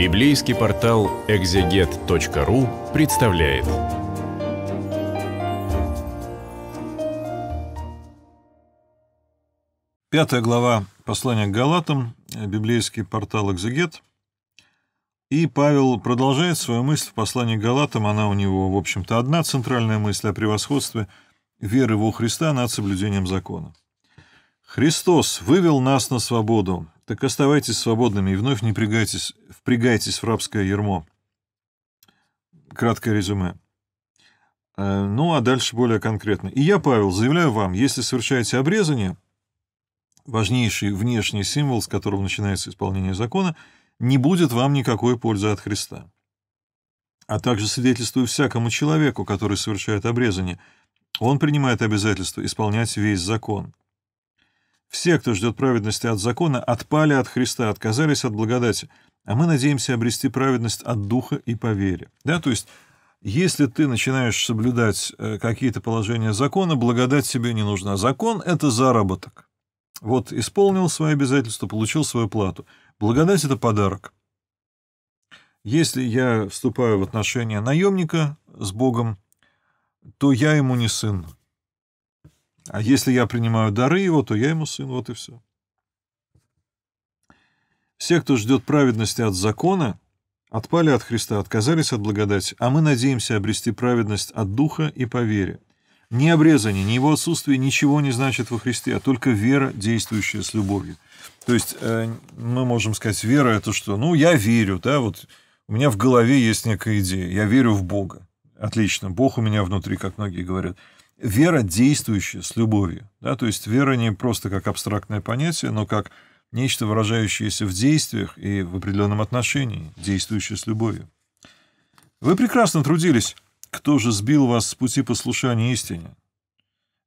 Библейский портал экзегет.ру представляет. Пятая глава послания к Галатам, библейский портал «Экзегет». И Павел продолжает свою мысль в послании к Галатам. Она у него, в общем-то, одна центральная мысль о превосходстве веры во Христа над соблюдением закона. «Христос вывел нас на свободу. Так оставайтесь свободными и вновь не прягайтесь, впрягайтесь в рабское ермо. Краткое резюме. Э, ну, а дальше более конкретно. И я, Павел, заявляю вам, если совершаете обрезание, важнейший внешний символ, с которого начинается исполнение закона, не будет вам никакой пользы от Христа. А также свидетельствую всякому человеку, который совершает обрезание, он принимает обязательство исполнять весь закон – все, кто ждет праведности от закона, отпали от Христа, отказались от благодати. А мы надеемся обрести праведность от духа и по вере. Да, то есть, если ты начинаешь соблюдать э, какие-то положения закона, благодать тебе не нужна. Закон — это заработок. Вот исполнил свои обязательства, получил свою плату. Благодать — это подарок. Если я вступаю в отношения наемника с Богом, то я ему не сын, а если я принимаю дары его, то я ему сын, вот и все. Все, кто ждет праведности от закона, отпали от Христа, отказались от благодати, а мы надеемся обрести праведность от Духа и по вере. Ни обрезание, ни его отсутствие ничего не значит во Христе, а только вера, действующая с любовью. То есть э, мы можем сказать, вера — это что? Ну, я верю, да, вот у меня в голове есть некая идея, я верю в Бога. Отлично, Бог у меня внутри, как многие говорят вера действующая с любовью. Да? То есть вера не просто как абстрактное понятие, но как нечто, выражающееся в действиях и в определенном отношении, действующее с любовью. Вы прекрасно трудились. Кто же сбил вас с пути послушания истине?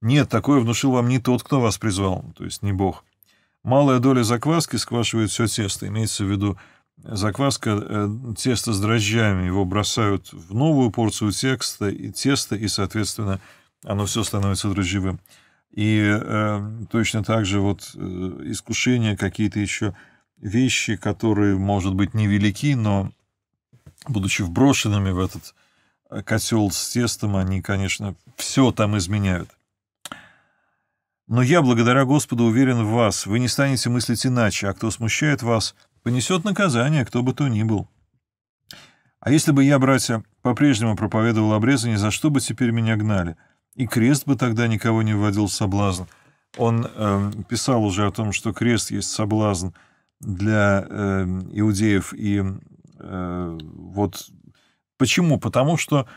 Нет, такое внушил вам не тот, кто вас призвал, то есть не Бог. Малая доля закваски сквашивает все тесто. Имеется в виду э, закваска, э, тесто с дрожжами. Его бросают в новую порцию текста, и теста, и, соответственно, оно все становится дрожжевым. И э, точно так же вот э, искушения, какие-то еще вещи, которые, может быть, невелики, но будучи вброшенными в этот э, котел с тестом, они, конечно, все там изменяют. Но я, благодаря Господу, уверен в вас. Вы не станете мыслить иначе, а кто смущает вас, понесет наказание, кто бы то ни был. А если бы я, братья, по-прежнему проповедовал обрезание, за что бы теперь меня гнали?» И крест бы тогда никого не вводил в соблазн. Он э, писал уже о том, что крест есть соблазн для э, иудеев. И э, вот почему? Потому что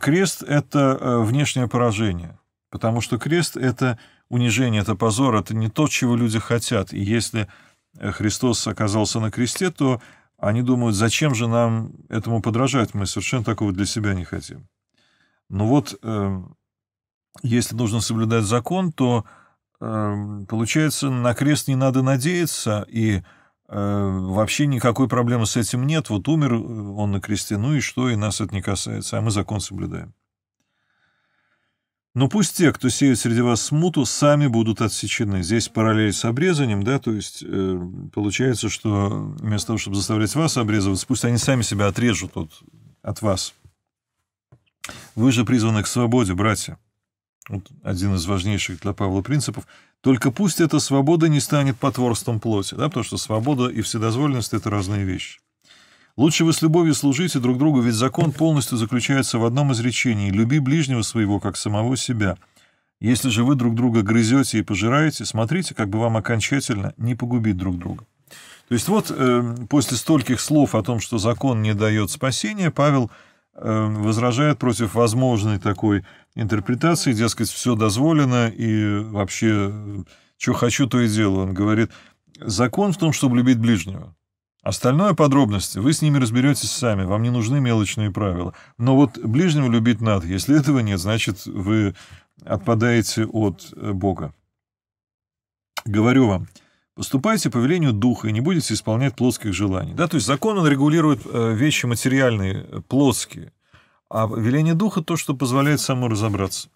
крест – это э, внешнее поражение. Потому что крест – это унижение, это позор, это не то, чего люди хотят. И если э, Христос оказался на кресте, то они думают, зачем же нам этому подражать, мы совершенно такого для себя не хотим. Но ну вот, эм, если нужно соблюдать закон, то эм, получается, на крест не надо надеяться, и э, вообще никакой проблемы с этим нет. Вот умер э, он на кресте, ну и что, и нас это не касается, а мы закон соблюдаем. Но ну, пусть те, кто сеет среди вас смуту, сами будут отсечены. Здесь параллель с обрезанием, да, то есть э, получается, что вместо того, чтобы заставлять вас обрезываться, пусть они сами себя отрежут от, от вас. Вы же призваны к свободе, братья вот один из важнейших для Павла принципов, только пусть эта свобода не станет потворством плоти, да, потому что свобода и вседозволенность – это разные вещи. Лучше вы с любовью служите друг другу, ведь закон полностью заключается в одном изречении – люби ближнего своего, как самого себя. Если же вы друг друга грызете и пожираете, смотрите, как бы вам окончательно не погубить друг друга. То есть вот э, после стольких слов о том, что закон не дает спасения, Павел – Эм, возражает против возможной такой интерпретации, дескать, все дозволено и вообще, что хочу, то и делаю. Он говорит, закон в том, чтобы любить ближнего. Остальное подробности, вы с ними разберетесь сами, вам не нужны мелочные правила. Но вот ближнего любить надо. Если этого нет, значит, вы отпадаете от э, Бога. Говорю вам, поступайте по велению духа и не будете исполнять плоских желаний. Да, то есть закон он регулирует э, вещи материальные, э, плоские, а веление духа то, что позволяет само разобраться.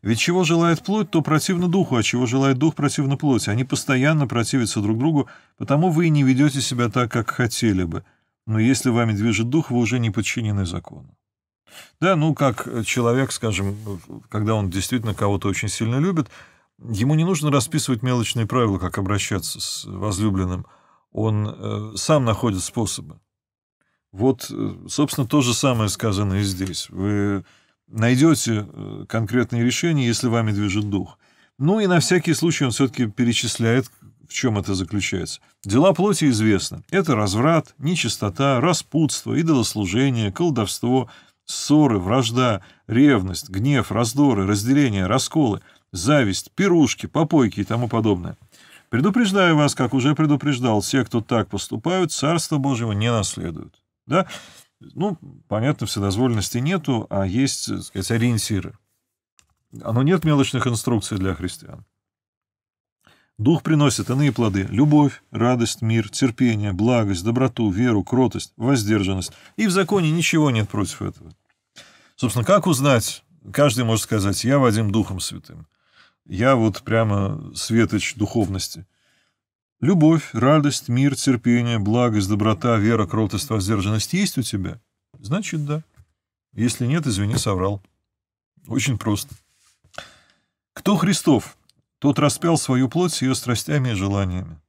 Ведь чего желает плоть, то противно духу, а чего желает дух, противно плоти. Они постоянно противятся друг другу, потому вы и не ведете себя так, как хотели бы. Но если вами движет дух, вы уже не подчинены закону. Да, ну как человек, скажем, когда он действительно кого-то очень сильно любит, Ему не нужно расписывать мелочные правила, как обращаться с возлюбленным. Он э, сам находит способы. Вот, э, собственно, то же самое сказано и здесь. Вы найдете э, конкретные решения, если вами движет дух. Ну и на всякий случай он все-таки перечисляет, в чем это заключается. Дела плоти известны. Это разврат, нечистота, распутство, идолослужение, колдовство, ссоры, вражда, ревность, гнев, раздоры, разделения, расколы – зависть, пирушки, попойки и тому подобное. Предупреждаю вас, как уже предупреждал, все, кто так поступают, Царство Божьего не наследуют. Да? Ну, понятно, вседозволенности нету, а есть, так сказать, ориентиры. Оно нет мелочных инструкций для христиан. Дух приносит иные плоды – любовь, радость, мир, терпение, благость, доброту, веру, кротость, воздержанность. И в законе ничего нет против этого. Собственно, как узнать? Каждый может сказать «я Вадим Духом Святым». Я вот прямо светоч духовности. Любовь, радость, мир, терпение, благость, доброта, вера, кротость, воздержанность есть у тебя? Значит, да. Если нет, извини, соврал. Очень просто. Кто Христов? Тот распял свою плоть с ее страстями и желаниями.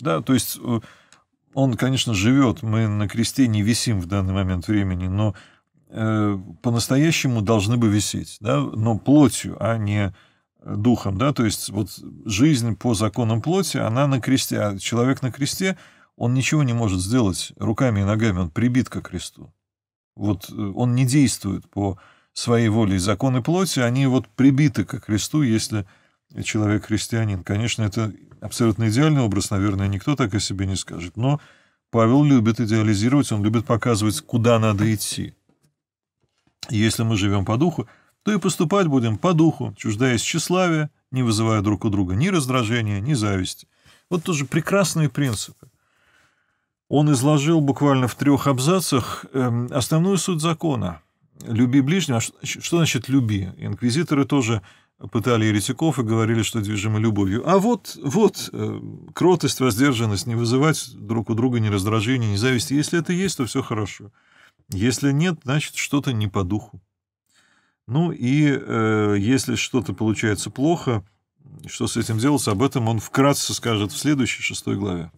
Да, то есть э, он, конечно, живет, мы на кресте не висим в данный момент времени, но э, по-настоящему должны бы висеть, да, но плотью, а не духом, да, то есть вот жизнь по законам плоти, она на кресте, а человек на кресте, он ничего не может сделать руками и ногами, он прибит ко кресту. Вот э, он не действует по своей воле, и законы плоти, они вот прибиты ко кресту, если человек христианин. Конечно, это абсолютно идеальный образ, наверное, никто так о себе не скажет, но Павел любит идеализировать, он любит показывать, куда надо идти. Если мы живем по духу, то и поступать будем по духу, чуждаясь тщеславия, не вызывая друг у друга ни раздражения, ни зависти. Вот тоже прекрасные принципы. Он изложил буквально в трех абзацах эм, основную суть закона. «Люби ближнего». А что значит «люби»? Инквизиторы тоже пытали еретиков и говорили, что движимы любовью. А вот, вот э, кротость, воздержанность, не вызывать друг у друга ни раздражения, ни зависти. Если это есть, то все хорошо. Если нет, значит, что-то не по духу. Ну и э, если что-то получается плохо, что с этим делать, об этом он вкратце скажет в следующей шестой главе.